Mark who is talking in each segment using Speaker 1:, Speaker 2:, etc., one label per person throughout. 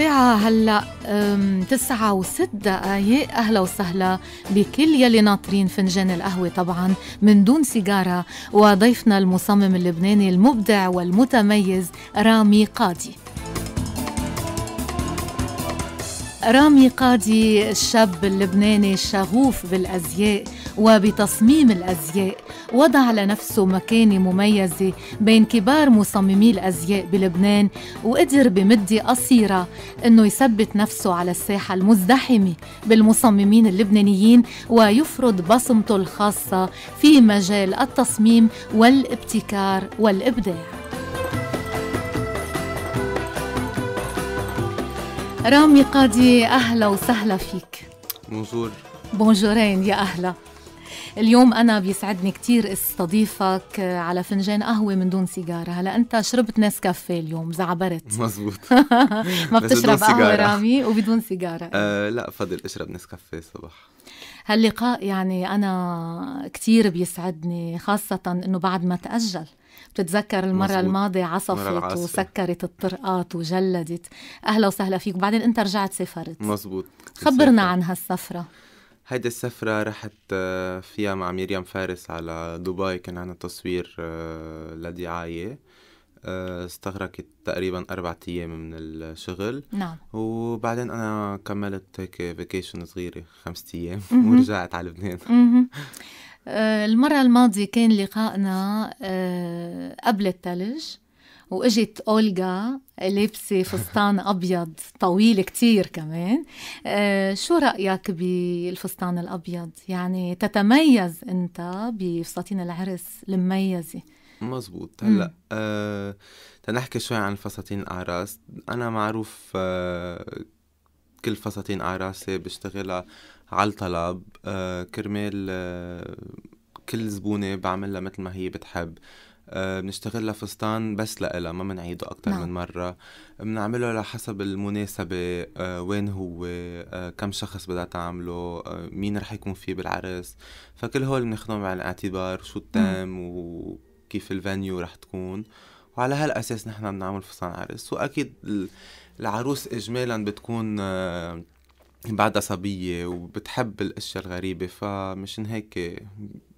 Speaker 1: الساعة هلا تسعة وست دقايق آه، أهلا وسهلا بكل يلي ناطرين فنجان القهوة طبعا من دون سيجارة وضيفنا المصمم اللبناني المبدع والمتميز رامي قاضي رامي قاضي الشاب اللبناني الشغوف بالأزياء وبتصميم الازياء وضع لنفسه مكانه مميزه بين كبار مصممي الازياء بلبنان وقدر بمده قصيره انه يثبت نفسه على الساحه المزدحمه بالمصممين اللبنانيين ويفرض بصمته الخاصه في مجال التصميم والابتكار والابداع رامي قاضي اهلا وسهلا فيك بونجور بونجورين يا اهلا اليوم أنا بيسعدني كثير استضيفك على فنجان قهوة من دون سيجارة هلا أنت شربت ناس كافيه اليوم زعبرت
Speaker 2: مزبوط ما بتشرب قهوة رامي
Speaker 1: وبدون سيجارة
Speaker 2: أه لا فضل أشرب ناس كافيه الصبح
Speaker 1: هاللقاء يعني أنا كثير بيسعدني خاصة أنه بعد ما تأجل بتتذكر المرة مزبوط. الماضية عصفت وسكرت الطرقات وجلدت أهلا وسهلا فيك وبعدين أنت رجعت سافرت مزبوط خبرنا سافر. عن هالسفرة
Speaker 2: هيدي السفرة رحت آه، فيها مع مريم فارس على دبي كان عنا تصوير آه، لدعاية آه، استغرقت تقريبا أربعة أيام من الشغل نعم وبعدين أنا كملت هيك فيكيشن صغيرة خمسة أيام ورجعت على لبنان
Speaker 1: المرة الماضية كان لقائنا قبل الثلج واجت اولغا لابسه فستان ابيض طويل كتير كمان آه، شو رايك بالفستان الابيض يعني تتميز انت بفساتين العرس المميزه
Speaker 2: مزبوط هلا أه تنحكي شوي عن فساتين الاعراس انا معروف أه كل فساتين اعراسي بشتغلها على الطلب أه كرمال أه كل زبونه بعملها مثل ما هي بتحب أه آه، بنشتغل لها فستان بس لإلها ما بنعيده أكثر من نعم. مرة بنعمله لحسب المناسبة آه، وين هو آه، كم شخص بدها تعمله مين رح يكون فيه بالعرس فكل هول بناخدهم على الاعتبار شو التام وكيف الفانيو رح تكون وعلى هالأساس نحن بنعمل فستان عرس وأكيد العروس إجمالا بتكون بعدها صبية وبتحب الأشياء الغريبة فمشان هيك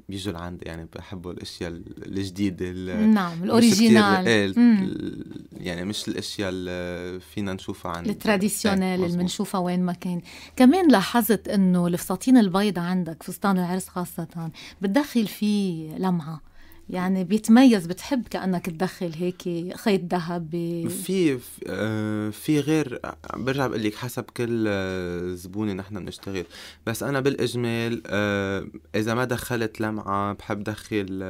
Speaker 2: بيجوا لعند يعني بحبوا الاشياء الجديده نعم الاوريجينال ايه يعني مش الاشياء اللي فينا نشوفها عند
Speaker 1: التراديسيونيل إيه، اللي بنشوفها وين ما كان كمان لاحظت انه الفساتين البيض عندك فستان العرس خاصه بتدخل فيه لمعه يعني بيتميز بتحب كانك تدخل هيك خيط ذهب في
Speaker 2: آه، في غير برجع بقول لك حسب كل آه، زبونه نحن بنشتغل بس انا بالاجمال آه، اذا ما دخلت لمعه بحب دخل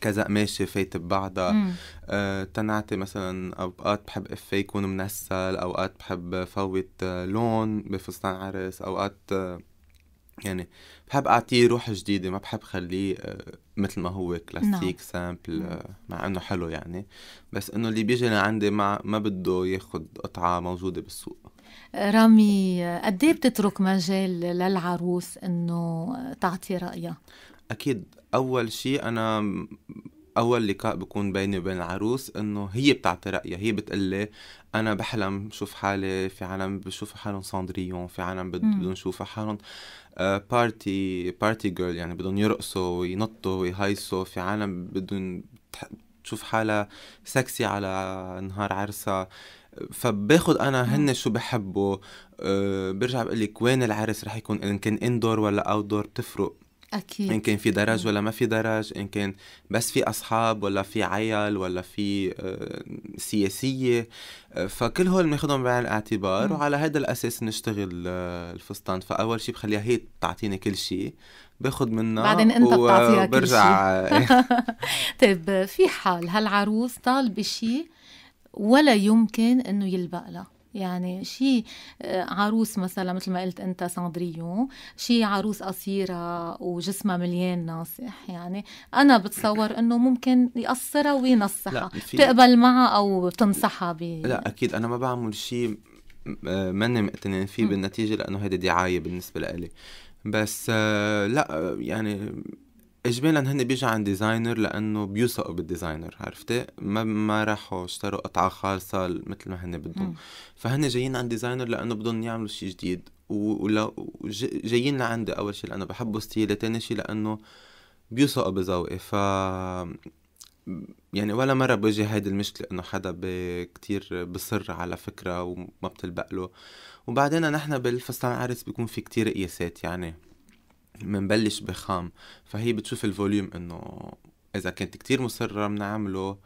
Speaker 2: كذا قماشه فايت ببعضها آه تنعتي مثلا اوقات بحب افيه يكون منسل اوقات بحب فوت لون بفستان عرس اوقات آه يعني بحب اعطيه روح جديده ما بحب خليه آه، مثل ما هو كلاسيك no. سامبل مع انه حلو يعني بس انه اللي بيجي لعندي ما ما بده ياخذ قطعه موجوده بالسوق
Speaker 1: آه، رامي آه، قد ايه بتترك مجال للعروس انه تعطي رايها
Speaker 2: اكيد اول شيء انا اول لقاء بكون بيني وبين العروس انه هي بتعطي رايها هي بتقلي انا بحلم بشوف حالي في عالم بشوف حالهم ساندريون في عالم بدهم يشوفوا حالهم بارتي بارتي جيرل يعني بدهم يرقصوا وينطوا ويهيصوا في عالم بدهم تشوف حالها سكسي على نهار عرسها فباخد انا هن شو بحبوا أه برجع بقول لك وين العرس رح يكون ان كان اندور ولا اوت دور بتفرق اكيد ان كان في درج ولا ما في درج ان كان بس في اصحاب ولا في عيال ولا في آه، سياسيه آه، فكل هول بناخذهم بعين الاعتبار وعلى هذا الاساس بنشتغل آه، الفستان فاول شيء بخليها هي تعطيني كل شيء باخذ منها بعدين انت بتعطيها وبرجع كل
Speaker 1: طيب في حال هالعروس طالبه شيء ولا يمكن انه يلبق لها يعني شي آه، عروس مثلا مثل ما قلت انت ساندريون شي عروس قصيره وجسمها مليان ناصح يعني انا بتصور انه ممكن يقصرها وينصحها تقبل معها او تنصحها ب لا
Speaker 2: اكيد انا ما بعمل شيء ماني مقتنع فيه بالنتيجه لانه هيدي دعايه بالنسبه لإلي بس آه، لا يعني اجمالا هن بيجوا عند ديزاينر لانه بيوثقوا بالديزاينر عرفتي ما ما راحوا اشتروا قطعه خالصه مثل ما هن بدهم فهن جايين عند ديزاينر لانه بدهم يعملوا شيء جديد ولو جايين لعندي اول شيء لانه بحبوا ستيلي ثاني شيء لانه بيوثقوا بذوقي ف يعني ولا مرة بواجه هيدي المشكلة إنه حدا كتير بصر على فكرة وما بتلبق له وبعدين نحن بالفستان العرس بيكون في كتير قياسات يعني منبلش بخام فهي بتشوف الفوليوم انه اذا كنت كتير مصرة بنعمله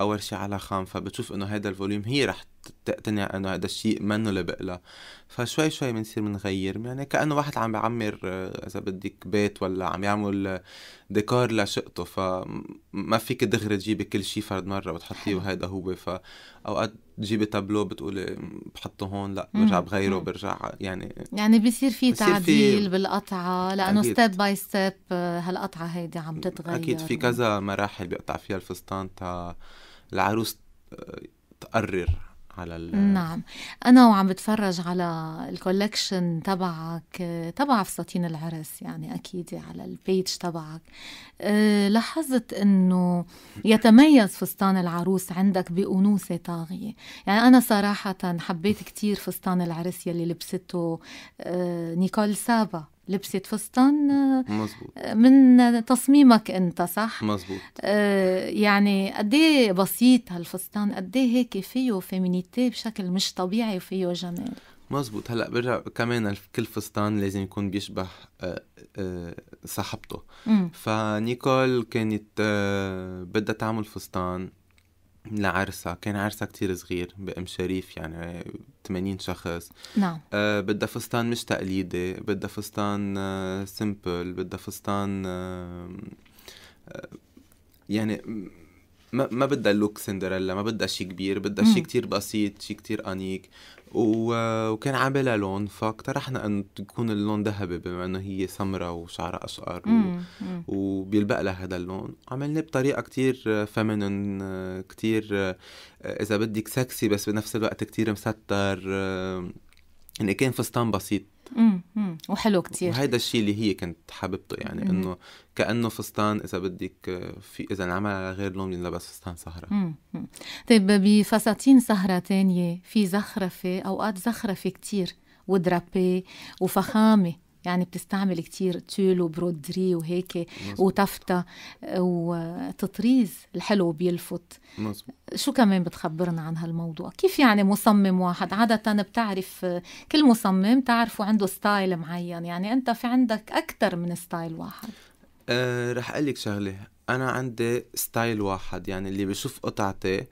Speaker 2: اول شي على خام فبتشوف انه هذا الفوليوم هي رح تقتنع انه هذا الشيء منه اللي بقلها فشوي شوي بنصير بنغير يعني كانه واحد عم بيعمر آه، اذا بدك بيت ولا عم يعمل آه، ديكور لشقته فما فيك دغري تجيبي كل شيء فرد مره وتحطيه وهذا هو فاوقات تجيبي تابلو بتقولي بحطه هون لا برجع بغيره برجع يعني يعني
Speaker 1: بصير في تعديل في بالقطعه لانه ستيب باي ستيب هالقطعه هيدي عم تتغير اكيد في
Speaker 2: كذا مراحل بيقطع فيها الفستان تا العروس آه، تقرر على ال نعم
Speaker 1: انا وعم بتفرج على الكولكشن تبعك تبع فساتين العرس يعني اكيد على البيج تبعك آه، لاحظت انه يتميز فستان العروس عندك بانوثه طاغيه يعني انا صراحه حبيت كثير فستان العرس يلي لبسته آه، نيكول سابا لبست فستان آه، مزبوط. من تصميمك انت صح مزبوط آه يعني قد ايه بسيط هالفستان قد ايه هيك فيه فيمينيتي بشكل مش طبيعي وفيه جمال
Speaker 2: مزبوط هلا برجع كمان كل فستان لازم يكون بيشبه آه، آه، صاحبته فنيكول كانت بدها تعمل فستان لعرسها كان عرسها كتير صغير بأم شريف يعني 80 شخص نعم آه بدها فستان مش تقليدي بدها فستان آه سيمبل بدها فستان آه يعني ما ما بدها لوك سندريلا ما بدها شيء كبير بدها شيء كتير بسيط شيء كتير انيك وكان عاملها لون فاقترحنا ان تكون اللون ذهبي بما انه هي سمراء وشعرها اشقر و... وبيلبق لها هذا اللون عملناه بطريقه كتير فيمينين كتير اذا بدك سكسي بس بنفس الوقت كتير مستر يعني كان فستان بسيط
Speaker 1: امم وحلو كتير وهيدا
Speaker 2: الشيء اللي هي كانت حاببته يعني انه كانه فستان اذا بدك في اذا انعمل على غير لون ينلبس فستان سهره
Speaker 1: طيب بفساتين سهره تانية في زخرفه اوقات زخرفه كتير ودرابي وفخامه يعني بتستعمل كتير تول وبرودري وهيك وتفتة آه، وتطريز الحلو بيلفت مزبوط. شو كمان بتخبرنا عن هالموضوع كيف يعني مصمم واحد عادة بتعرف آه، كل مصمم تعرفه عنده ستايل معين يعني انت في عندك اكثر من ستايل واحد
Speaker 2: أه رح اقول لك شغله انا عندي ستايل واحد يعني اللي بشوف قطعتي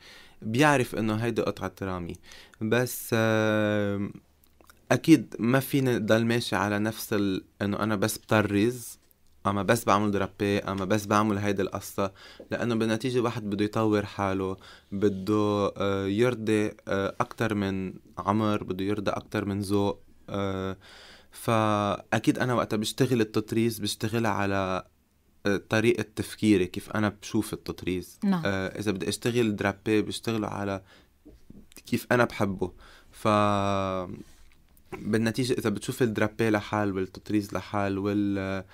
Speaker 2: بيعرف انه هيدي قطعة رامي بس أه اكيد ما فيني ضل ماشي على نفس ال... انه انا بس بطرز اما بس بعمل درابي اما بس بعمل هيدي القصة لانه بالنتيجة واحد بده يطور حاله بده آه، يرضي آه، اكتر من عمر بده يرضي اكتر من ذوق آه، فاكيد انا وقتها بشتغل التطريز بشتغل على طريقة تفكيري كيف أنا بشوف التطريز نعم. آه إذا بدي أشتغل درابي بشتغله على كيف أنا بحبه ف بالنتيجة إذا بتشوف الدرابي لحال والتطريز لحال وال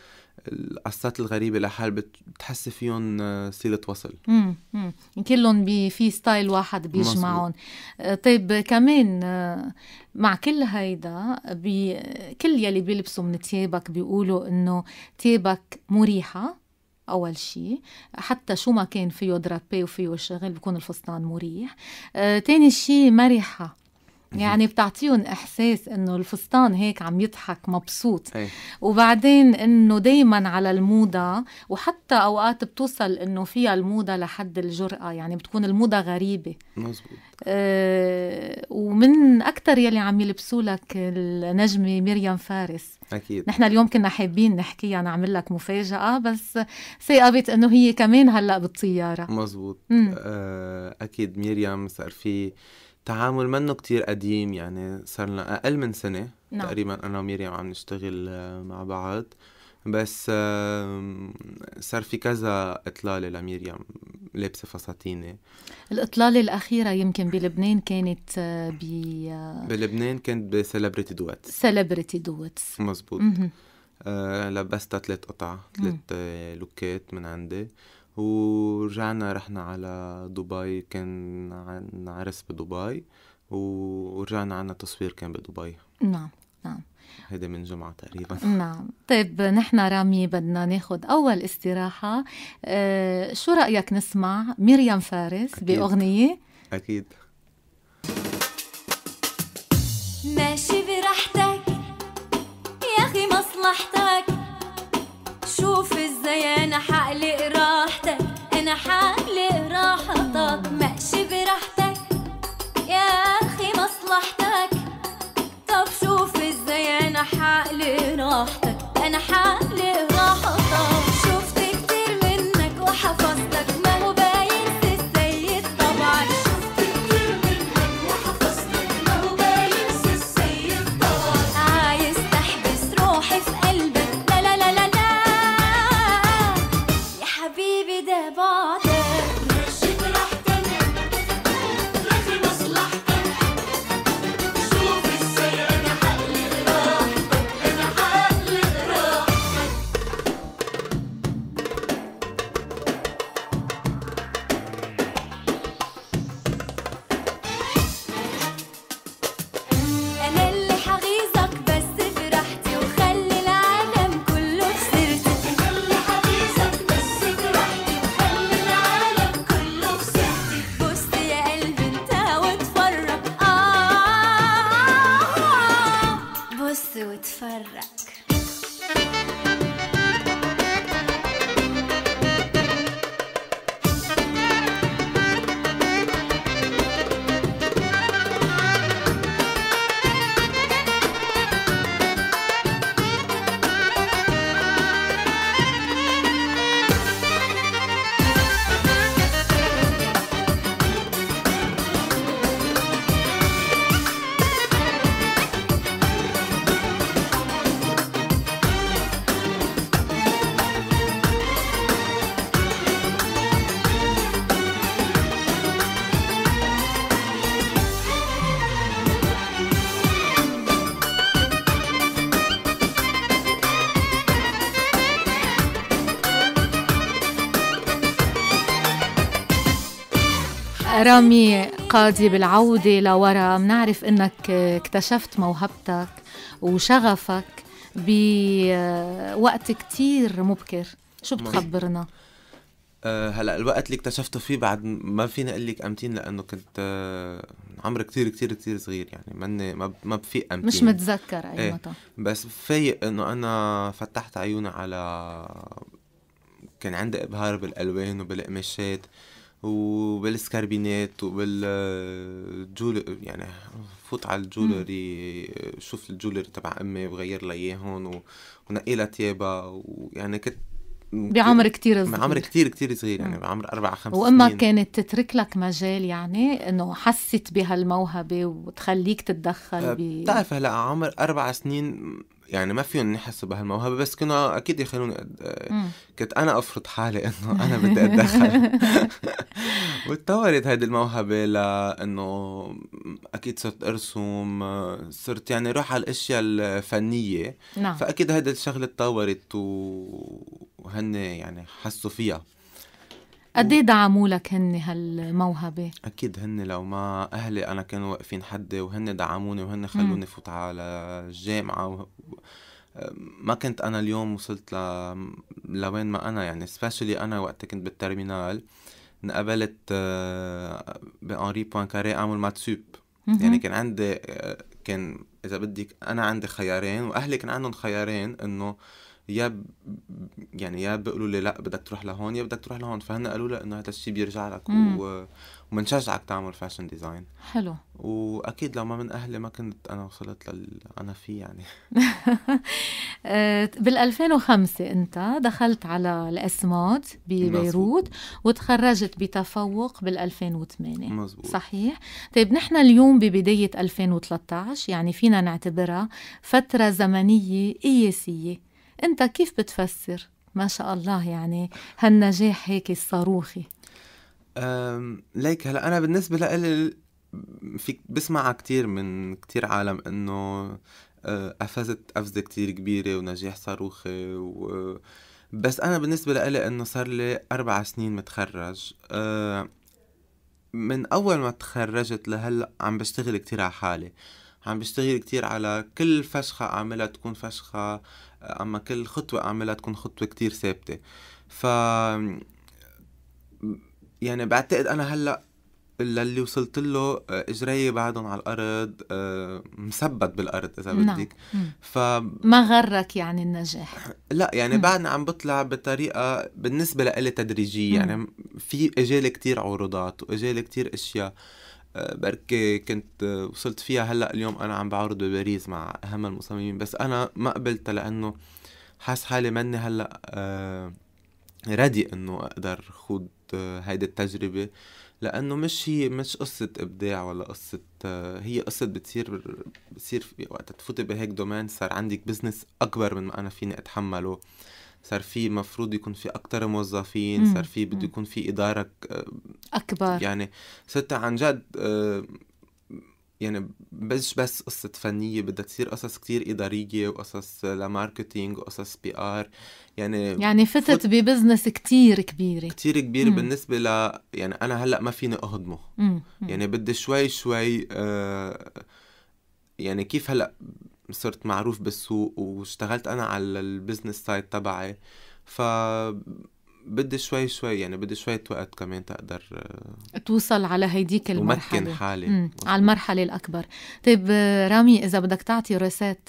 Speaker 2: القصات الغريبه لحال بتحسي فيهم صله وصل
Speaker 1: امم كلهم بي في ستايل واحد بيجمعهم آه، طيب كمان آه، مع كل هيدا بي كل يلي بيلبسوا من ثيابك بيقولوا انه ثيابك مريحه اول شيء حتى شو ما كان فيه درابي وفيه شغل بكون الفستان مريح آه، تاني شيء مرحه يعني بتعطيهم احساس انه الفستان هيك عم يضحك مبسوط أي. وبعدين انه دائما على الموضه وحتى اوقات بتوصل انه فيها الموضه لحد الجراه يعني بتكون الموضه غريبه مزبوط آه ومن اكثر يلي عم يلبسوا لك النجمه مريم فارس اكيد نحن اليوم كنا حابين نحكيها نعمل لك مفاجاه بس ثاقبت انه هي كمان هلا بالطياره
Speaker 2: مزبوط آه اكيد مريم صار في تعامل منه كتير قديم يعني صار لنا أقل من سنة نعم. تقريبا أنا ومريم عم نشتغل آه، مع بعض بس صار في كذا إطلالة لمريم لابسة فساتينة
Speaker 1: الإطلالة الأخيرة يمكن بلبنان كانت آه، ب آه،
Speaker 2: بلبنان كانت بسليبرتي دوت
Speaker 1: سليبرتي دوت مزبوط
Speaker 2: آه لبستها ثلاث قطع ثلاث لوكات من عندي ورجعنا رحنا على دبي كان عن عرس بدبي ورجعنا عنا تصوير كان بدبي
Speaker 1: نعم نعم
Speaker 2: هيدا من جمعة تقريبا نعم
Speaker 1: طيب نحن رامي بدنا ناخد أول استراحة أه شو رأيك نسمع مريم فارس أكيد. بأغنية
Speaker 2: أكيد
Speaker 3: ماشي براحتك يا أخي مصلحتك شوف ازاي أنا حقلق راحتك انا حاسس
Speaker 1: رامي قاضي بالعودة لورا بنعرف انك اكتشفت موهبتك وشغفك بوقت آه، كتير مبكر شو بتخبرنا؟
Speaker 2: آه، هلا الوقت اللي اكتشفته فيه بعد ما فيني اقول لك امتين لانه كنت آه، عمر كتير كتير كتير صغير يعني ماني ما ما بفيق امتين مش متذكر اي متى إيه. بس فايق انه انا فتحت عيوني على كان عندي ابهار بالالوان وبالقماشات أه وبالسكربينات وبالجول يعني فوت على الجولري شوف الجولري تبع امي وغير لي اياهم ونقي لها تيابها ويعني كنت بعمر كتير صغير بعمر كتير كتير صغير يعني بعمر أربع خمس سنين وأمها
Speaker 1: كانت تترك لك مجال يعني إنه حست بهالموهبة وتخليك تتدخل أه، ب بتعرف
Speaker 2: هلا عمر أربع سنين يعني ما فيهم نحسوا بهالموهبه بس كانوا اكيد يخلوني أد... كنت انا افرض حالي انه انا بدي اتدخل وتطورت هيدي الموهبه لانه اكيد صرت ارسم صرت يعني روح على الاشياء الفنيه نعم. فاكيد هيدي الشغله تطورت وهن يعني حسوا فيها
Speaker 1: قد ايه دعموا لك هن هالموهبه
Speaker 2: اكيد هن لو ما اهلي انا كانوا واقفين حدي وهن دعموني وهن خلوني فوت على الجامعه و... ما كنت انا اليوم وصلت ل... لوين ما انا يعني سبيشلي انا وقت كنت بالترمينال انقبلت آه، بانري بوانكاري اعمل ماتسوب يعني كان عندي آه، كان اذا بدك انا عندي خيارين واهلي كان عندهم خيارين انه يا يعني يا بيقولوا لي لا بدك تروح لهون يا بدك تروح لهون فهن قالوا لها انه هذا الشيء بيرجع لك و... ومنشجعك تعمل فاشن ديزاين حلو واكيد لو ما من اهلي ما كنت انا وصلت لل انا فيه يعني
Speaker 1: آه، بال 2005 انت دخلت على الاسماد ببيروت وتخرجت بتفوق بال 2008 مزبوط. صحيح طيب نحن اليوم ببدايه 2013 يعني فينا نعتبرها فتره زمنيه قياسيه انت كيف بتفسر ما شاء الله يعني هالنجاح هيك الصاروخي
Speaker 2: ليك هلا انا بالنسبه لإلي فيك بسمعها كتير من كتير عالم انه قفزت قفزه كتير كبيره ونجاح صاروخي و بس انا بالنسبه لإلي انه صار لي اربع سنين متخرج من اول ما تخرجت لهلا عم بشتغل كتير على حالي عم بشتغل كتير على كل فشخة أعملها تكون فشخة اما كل خطوه اعملها تكون خطوه كتير ثابته ف يعني بعتقد انا هلا للي وصلت له آه، اجري بعدهم على الارض آه، مثبت بالارض اذا نعم. بدك ف
Speaker 1: ما غرك يعني النجاح
Speaker 2: لا يعني بعدني عم بطلع بطريقه بالنسبه لإلي تدريجيه يعني في اجالي كتير عروضات واجالي كتير اشياء آه، بركي كنت آه، وصلت فيها هلا اليوم انا عم بعرض بباريس مع اهم المصممين بس انا ما قبلت لانه حاس حالي مني هلا آه، ردي انه اقدر خوض هيدي التجربه لانه مش هي مش قصه ابداع ولا قصه هي قصه بتصير بتصير وقت تفوتي بهيك دومين صار عندك بزنس اكبر من ما انا فيني اتحمله صار في المفروض يكون في اكثر موظفين صار في بده يكون في إدارة آه، أكبر يعني صرت عن جد آه، يعني مش بس قصة فنية بدها تصير قصص كتير إدارية وقصص لماركتينج وقصص بي آر يعني يعني
Speaker 1: فتت فت... ببزنس كتير كبيرة كتير كبير مم.
Speaker 2: بالنسبة ل يعني أنا هلأ ما فيني أهضمه
Speaker 1: مم. يعني
Speaker 2: بدي شوي شوي آه يعني كيف هلأ صرت معروف بالسوق واشتغلت انا على البزنس سايد تبعي ف بدي شوي شوي يعني بدي شوية وقت كمان تقدر
Speaker 1: توصل على هيديك المرحلة ومكن حالي على المرحلة الأكبر طيب آه، رامي إذا بدك تعطي روسات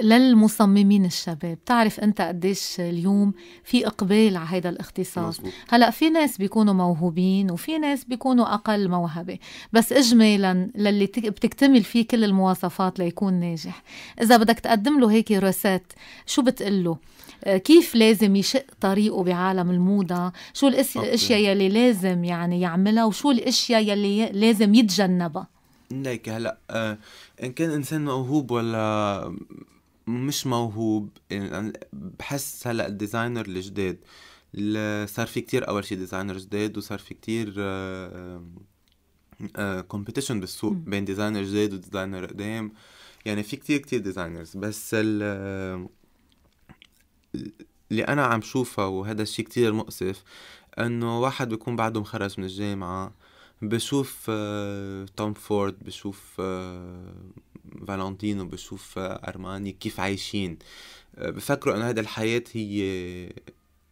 Speaker 1: للمصممين الشباب تعرف انت قديش اليوم في اقبال على هذا الاختصاص هلا في ناس بيكونوا موهوبين وفي ناس بيكونوا اقل موهبه بس اجمالا للي بتكتمل فيه كل المواصفات ليكون ناجح اذا بدك تقدم له هيك روسات شو بتقول له آه، كيف لازم يشق طريقه بعالم الموضة شو الاشياء يلي لازم يعني يعملها وشو الاشياء يلي لازم يتجنبها
Speaker 2: ليك هلا آه، ان كان انسان موهوب ولا مش موهوب يعني بحس هلا الديزاينر الجداد صار في كتير اول شي ديزاينر جداد وصار في كتير كومبيتيشن آه، آه، آه، بالسوق بين ديزاينر جداد وديزاينر قدام يعني في كتير كتير ديزاينرز بس ال اللي انا عم شوفه وهذا الشيء كتير مؤسف انه واحد بيكون بعده مخرج من الجامعه بشوف توم فورد بشوف فالنتين وبشوف ارماني كيف عايشين بفكروا انه هذا الحياه هي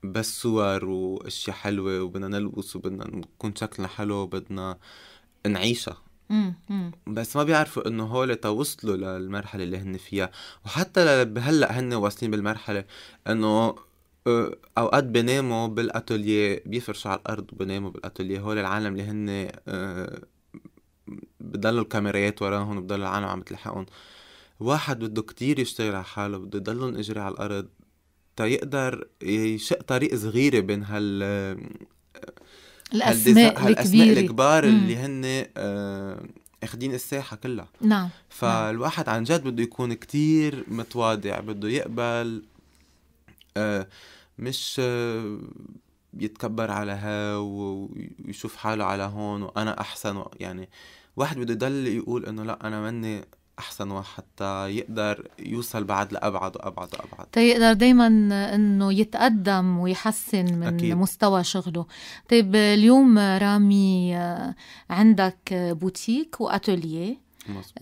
Speaker 2: بس صور واشياء حلوه وبدنا نلبس وبدنا نكون شكلنا حلو وبدنا نعيشها بس ما بيعرفوا انه هول توصلوا للمرحله اللي هن فيها وحتى هلا هن واصلين بالمرحله انه اوقات بناموا بالاتوليه بيفرشوا على الارض وبناموا بالاتوليه هول العالم اللي هن بضلوا الكاميرات وراهم وبضل العالم عم تلحقهم واحد بده كتير يشتغل على حاله بده يضلهم اجري على الارض تيقدر يشق طريق صغيرة بين هال الاسماء الاسماء الكبار اللي هن آه، اخدين الساحه كلها نعم فالواحد نعم. عن جد بده يكون كتير متواضع بده يقبل آه، مش آه، يتكبر على ها ويشوف حاله على هون وانا احسن يعني واحد بده يضل يقول انه لا انا مني احسن واحد حتى يقدر يوصل بعد لابعد وابعد وابعد
Speaker 1: تيقدر طيب، دايما انه يتقدم ويحسن من أكيد. مستوى شغله طيب اليوم رامي آه، عندك بوتيك واتوليه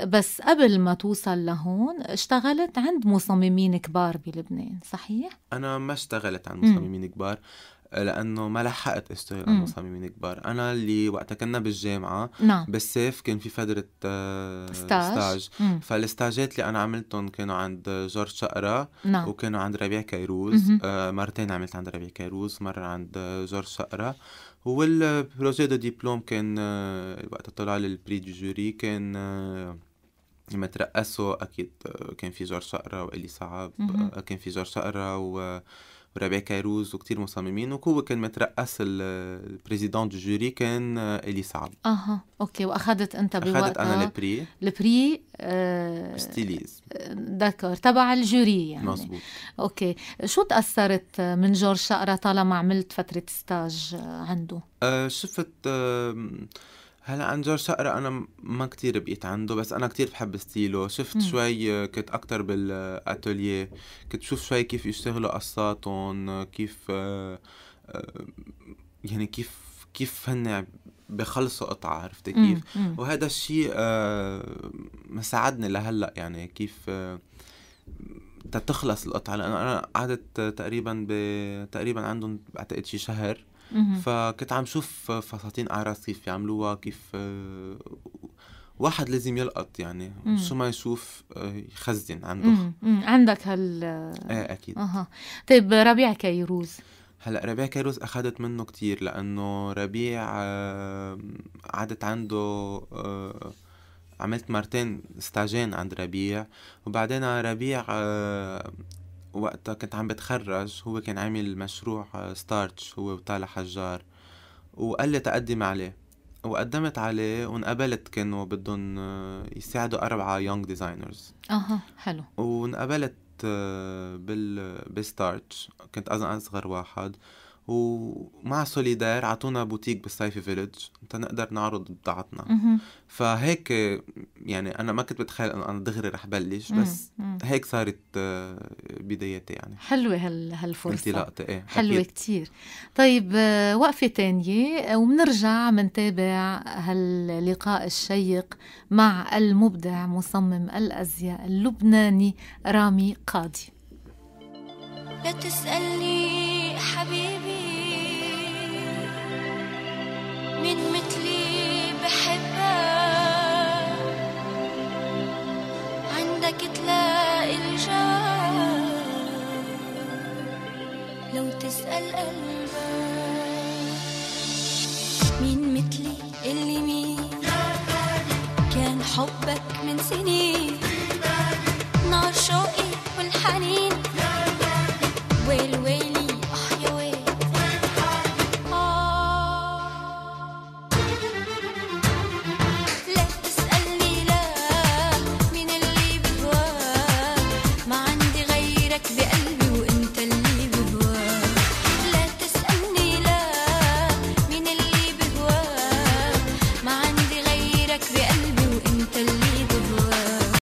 Speaker 1: بس قبل ما توصل لهون اشتغلت عند مصممين كبار بلبنان صحيح؟
Speaker 2: أنا ما اشتغلت عند مصممين م. كبار لانه ما لحقت اشتغل على مصممين كبار انا اللي وقتها كنا بالجامعه نعم. بالسيف كان في فتره آه، ستاج, ستاج. فالستاجات اللي انا عملتهم كانوا عند جورج شقرة نعم. وكانوا عند ربيع كيروز آه مرتين عملت عند ربيع كيروز مره عند جورج شقرة والبروجي دو ديبلوم كان آه، وقتها طلع للبري البري جوري كان لما آه، ترأسه اكيد كان في جورج شقرة والي صعب كان في جورج شقرة و ربيع كيروز وكتير مصممين وهو كان مترأس البريزيدون دو جوري كان آه، الي سعد
Speaker 1: اها اوكي واخذت انت بوقتها اخذت انا البري البري آه, آه، ستيليز داكور تبع الجوري يعني مزبوط اوكي شو تاثرت من جورج شقره طالما عملت فتره ستاج عنده
Speaker 2: آه شفت آه هلا عن جورج شقرة أنا ما كتير بقيت عنده بس أنا كتير بحب ستيله شفت شوي كنت أكتر بالأتوليه كنت شوف شوي كيف يشتغلوا قصاتهم كيف آه، آه، يعني كيف كيف هن بخلصوا قطعة عرفتي كيف وهذا الشيء آه، ساعدني لهلا يعني كيف تتخلص القطعة لأنه أنا قعدت تقريبا ب... تقريبا عندهم بعتقد شي شهر فكنت عم شوف فساتين اعراس كيف يعملوها كيف واحد لازم يلقط يعني شو ما يشوف آه، يخزن عنده مم.
Speaker 1: مم. عندك هال ايه اكيد اها طيب ربيع كيروز
Speaker 2: هلا ربيع كيروز اخذت منه كتير لانه ربيع قعدت آه، عنده آه، عملت مرتين استاجين عند ربيع وبعدين ربيع وقتها كنت عم بتخرج هو كان عامل مشروع ستارتش آه، هو وطالع حجار وقال لي تقدم عليه وقدمت عليه وانقبلت كانوا بدهم آه، يساعدوا أربعة يونج ديزاينرز
Speaker 1: اها حلو
Speaker 2: وانقبلت آه، بال بستارتش كنت أظن أصغر واحد ومع سوليدار عطونا بوتيك بالصيفي فيلج تنقدر نقدر نعرض بضاعتنا فهيك يعني انا ما كنت بتخيل انه انا دغري رح بلش بس هيك صارت آه، بدايتي يعني
Speaker 1: حلوه هال هالفرصه انطلاقتي ايه حلوه كثير طيب آه، وقفه تانية آه، وبنرجع بنتابع هاللقاء الشيق مع المبدع مصمم الازياء اللبناني رامي قاضي
Speaker 3: لا تسألني حبيبي مين بحبك عندك تلاقي الجواب لو تسأل قلبك مين مين كان حبك من سنين نار شوقي والحنين